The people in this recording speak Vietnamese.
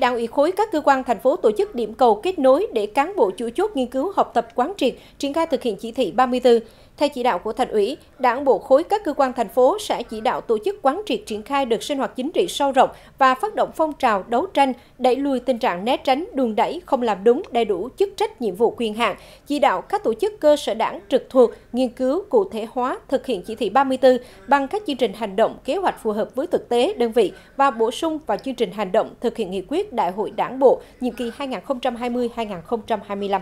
Đảng ủy khối các cơ quan thành phố tổ chức điểm cầu kết nối để cán bộ chủ chốt nghiên cứu học tập quán triệt, triển khai thực hiện chỉ thị 34. Theo chỉ đạo của thành ủy, đảng bộ khối các cơ quan thành phố sẽ chỉ đạo tổ chức quán triệt triển khai đợt sinh hoạt chính trị sâu rộng và phát động phong trào đấu tranh, đẩy lùi tình trạng né tránh, đường đẩy, không làm đúng, đầy đủ chức trách nhiệm vụ quyền hạn, chỉ đạo các tổ chức cơ sở đảng trực thuộc nghiên cứu cụ thể hóa thực hiện chỉ thị 34 bằng các chương trình hành động kế hoạch phù hợp với thực tế đơn vị và bổ sung vào chương trình hành động thực hiện nghị quyết quyết đại hội đảng bộ nhiệm kỳ 2020-2025.